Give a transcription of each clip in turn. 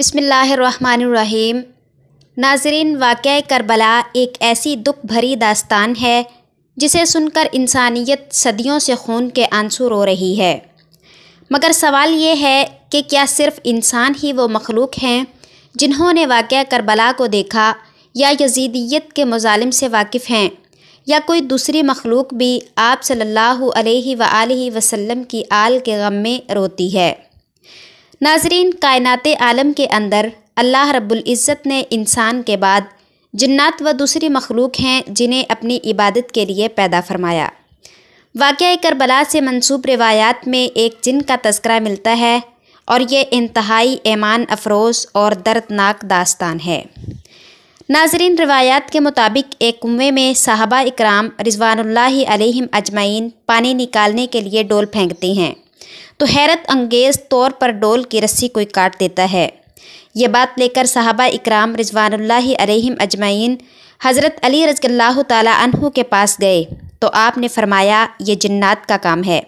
बिसमीम नाजरीन वाक़ करबला एक ऐसी दुख भरी दास्तान है जिसे सुनकर इंसानियत सदियों से खून के आंसू रो रही है मगर सवाल ये है कि क्या सिर्फ़ इंसान ही वो मखलूक हैं जिन्होंने वाक़ करबला को देखा या यजीदियत के मुजालिम से वाकिफ़ हैं या कोई दूसरी मखलूक भी आप सल्लल्लाहु अलैहि वसल्लम की आल के गम में रोती है नाजरीन कायनत आलम के अंदर अल्लाह रब्बुल इज़्ज़त ने इंसान के बाद जन्त व दूसरी मखलूक हैं जिन्हें अपनी इबादत के लिए पैदा फरमाया वाक़ करबला से मनसूब रवायात में एक जिन का तस्करा मिलता है और ये इंतहाई ऐमान अफरोज़ और दर्दनाक दास्तान है नाजरीन रवायात के मुताबिक एक कुएँ में साहबा इकराम रिजवानुल्लाह अजमाइन पानी निकालने के लिए डोल फेंकती हैं तो हैरत अंगेज तौर पर डोल की रस्सी कोई काट देता है ये बात लेकर साहबा इकराम रिजवानल्ला अलैहिम अजमाइन हज़रत अली रजल्ला तहु के पास गए तो आपने फरमाया ये जन्नात का काम है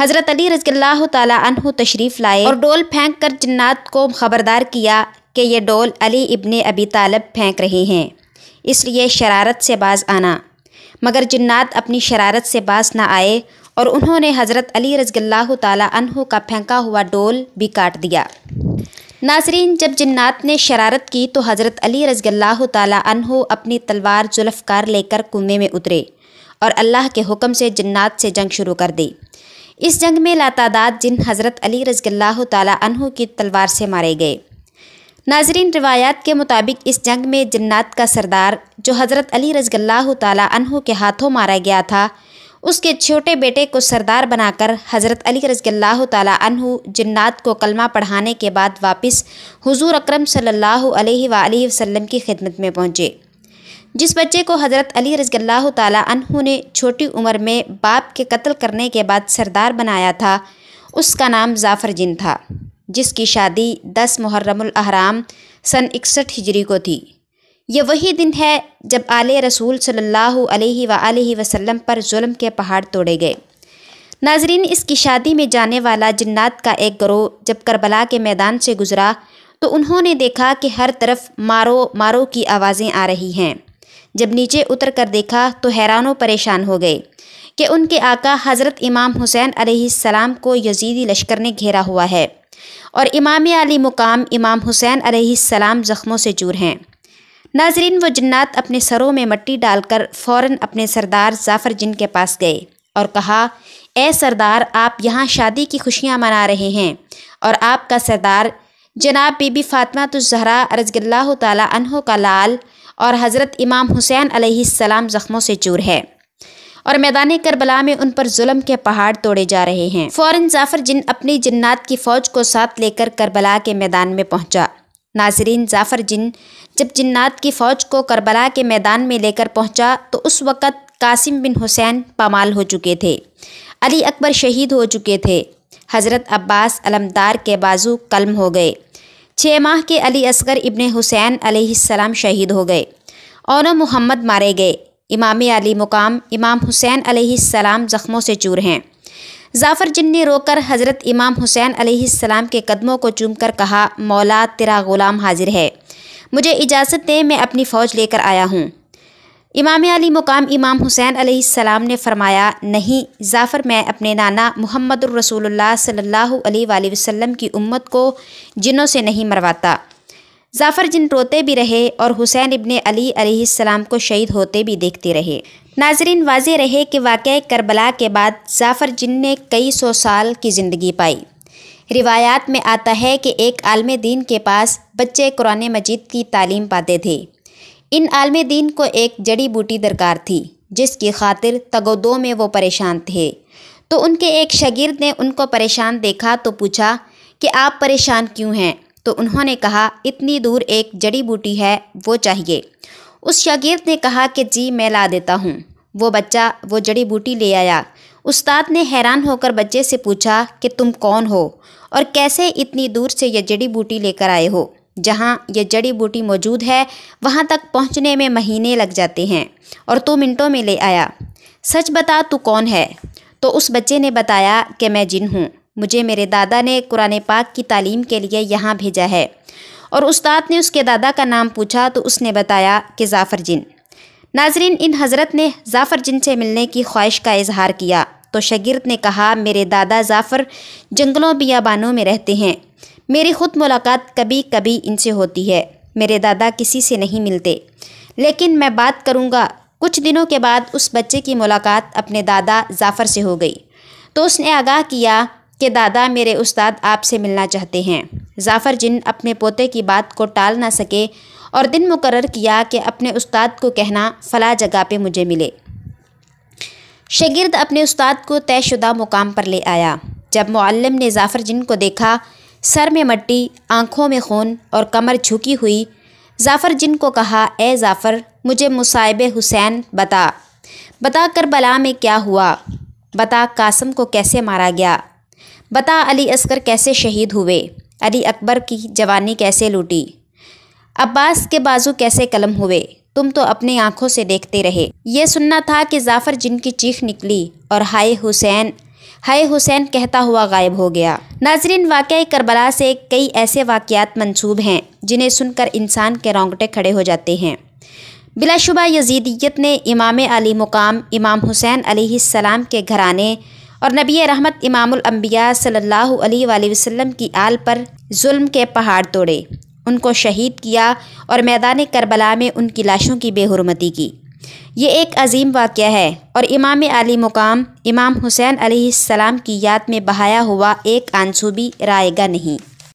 हज़रत अली रजल्ला तहु तशरीफ़ लाए और डोल फेंक कर जन्नात को खबरदार किया कि यह डोल अली इबन अबी तालब फेंक रहे हैं इसलिए शरारत से बाज आना मगर जन्नात अपनी शरारत से बाज ना आए और उन्होंने हज़रत अली रजगल्ला तह का फेंका हुआ डोल भी काट दिया नाजरीन जब जन्नात ने शरारत की तो हज़रत अली रजगल्ला तह अपनी तलवार जुल्फ़कार लेकर कुएँ में उतरे और अल्लाह के हुक्म से जन्नात से जंग शुरू कर दी इस जंग में लातादाद जिन हज़रत अली रजगल्ला तह की तलवार से मारे गए नाजरीन रिवायात के मुताबिक इस जंग में जन्नात का सरदार जो हज़रत अली रजगल्ला तह के हाथों मारा गया था उसके छोटे बेटे को सरदार बनाकर हज़रत अली रज़ल्ला तु जन्नात को कलमा पढ़ाने के बाद वापस हुजूर अकरम सल्लल्लाहु अलैहि वसल्लम की खिदमत में पहुँचे जिस बच्चे को हज़रत अली रज़ल्ला तु ने छोटी उम्र में बाप के कत्ल करने के बाद सरदार बनाया था उसका नाम जाफ़र जिन था जिसकी शादी दस मुहर्रमराम सन इकसठ हिजरी को थी ये वही दिन है जब आले रसूल सल्लल्लाहु अलैहि सल्ला वसल्लम पर जुल्म के पहाड़ तोड़े गए नाजरीन इसकी शादी में जाने वाला जन्नात का एक ग्रोह जब करबला के मैदान से गुजरा तो उन्होंने देखा कि हर तरफ मारो मारो की आवाज़ें आ रही हैं जब नीचे उतर कर देखा तो हैरानों परेशान हो गए कि उनके आका हज़रत इमाम हुसैन अलैहिस्सलाम को यजीदी लश्कर ने घेरा हुआ है और इमाम आली मुकाम इमाम हुसैन अलैहिस्सलाम ज़ख्मों से चूर हैं नाजरीन व जन्नात अपने सरों में मट्टी डालकर फ़ौर अपने सरदार जाफ़र जिन के पास गए और कहा ए सरदार आप यहाँ शादी की खुशियाँ मना रहे हैं और आपका सरदार जनाब बीबी फातमा तो जहरा रजगल्ला तहो का लाल और हज़रत इमाम हुसैन सलाम ज़ख्मों से चूर है और मैदान करबला में उन पर जुल्म के पहाड़ तोड़े जा रहे हैं फ़ौरन जाफ़र जिन अपनी जन्नात की फ़ौज को साथ लेकर करबला के मैदान में पहुँचा नाजरीन जाफ़र जिन जब जिन्नात की फ़ौज को करबला के मैदान में लेकर पहुंचा तो उस वक़्त कासिम बिन हुसैन पामाल हो चुके थे अली अकबर शहीद हो चुके थे हज़रत अब्बास अलमदार के बाजू कलम हो गए छः माह के अली असगर इबन हुसैन अलैहिस्सलाम शहीद हो गए और मोहम्मद मारे गए इमाम अली मुकाम इमाम हुसैन अलैहिस्सलाम ज़ख्मों से चूर हैं जाफ़र जिन्नी रोकर हज़रत इमाम हुसैन अलैहिस्सलाम के कदमों को चूमकर कहा मौला तेरा ग़ुलाम हाजिर है मुझे इजाज़त दें मैं अपनी फ़ौज लेकर आया हूँ इमाम अली मुकाम इमाम हुसैन सलाम ने फरमाया नहीं जाफ़र मैं अपने नाना मोहम्मद रसूलुल्लाह सल्लल्लाहु अलैहि वसल्लम की उम्मत को जिनों से नहीं मरवाता जाफ़र जिन रोते भी रहे और हुसैन इबन अली अलैहिस्सलाम को शहीद होते भी देखते रहे नाजरीन वाज रहे कि वाक़ करबला के बाद जाफ़र जिन ने कई सौ साल की ज़िंदगी पाई रिवायात में आता है कि एक आलम दीन के पास बच्चे कुरान मजीद की तालीम पाते थे इन आलम दीन को एक जड़ी बूटी दरकार थी जिसकी खातिर तगोदो में वो परेशान थे तो उनके एक शगीर ने उनको परेशान देखा तो पूछा कि आप परेशान क्यों हैं तो उन्होंने कहा इतनी दूर एक जड़ी बूटी है वो चाहिए उस शगीर ने कहा कि जी मैं ला देता हूँ वो बच्चा वो जड़ी बूटी ले आया उस्ताद ने हैरान होकर बच्चे से पूछा कि तुम कौन हो और कैसे इतनी दूर से यह जड़ी बूटी लेकर आए हो जहाँ यह जड़ी बूटी मौजूद है वहाँ तक पहुँचने में महीने लग जाते हैं और तो मिनटों में ले आया सच बता तू कौन है तो उस बच्चे ने बताया कि मैं जिन हूँ मुझे मेरे दादा ने कुरान पाक की तालीम के लिए यहाँ भेजा है और उस्ताद ने उसके दादा का नाम पूछा तो उसने बताया कि जाफ़र जिन नाजरीन इन हज़रत ने जाफ़र जिन से मिलने की ख्वाहिश का इजहार किया तो शगिर्द ने कहा मेरे दादा जाफ़र जंगलों बियाबानों में रहते हैं मेरी ख़ुद मुलाकात कभी कभी इनसे होती है मेरे दादा किसी से नहीं मिलते लेकिन मैं बात करूँगा कुछ दिनों के बाद उस बच्चे की मुलाकात अपने दादा जाफ़र से हो गई तो उसने आगाह किया कि दादा मेरे उस्ताद आपसे मिलना चाहते हैं जाफ़र जिन अपने पोते की बात को टाल ना सके और दिन मुकर किया कि अपने उस्ताद को कहना फ़ला जगह पे मुझे मिले शगिर्द अपने उस्ताद को तयशुदा मुकाम पर ले आया जब मुअल्लिम ने जाफ़र जिन को देखा सर में मट्टी आँखों में खून और कमर झुकी हुई जाफ़र जिन को कहा ए जाफ़र मुझे मुसाहिब हुसैन बता बता कर बला में क्या हुआ बता कासम को कैसे मारा गया बता अली असगर कैसे शहीद हुए अली अकबर की जवानी कैसे लूटी अब्बास के बाजू कैसे कलम हुए तुम तो अपनी आंखों से देखते रहे ये सुनना था कि जाफर जिनकी चीख निकली और हाय हुसैन हाय हुसैन कहता हुआ गायब हो गया नाजरीन वाक़ करबला से कई ऐसे वाक़ात मंसूब हैं जिन्हें सुनकर इंसान के रोंगटे खड़े हो जाते हैं बिलाशुबा यजीदियत ने इमाम अली मुकाम इमाम हुसैन सलाम के घराने और नबी रहमत इमाम सल्लल्लाहु अलैहि वसल्लम की आल पर जुल्म के पहाड़ तोड़े उनको शहीद किया और मैदान करबला में उनकी लाशों की बेहरमती की ये एक अजीम वाक़ है और इमाम आली मुकाम इमाम हुसैन आसमाम की याद में बहाया हुआ एक आंसू भी रायगा नहीं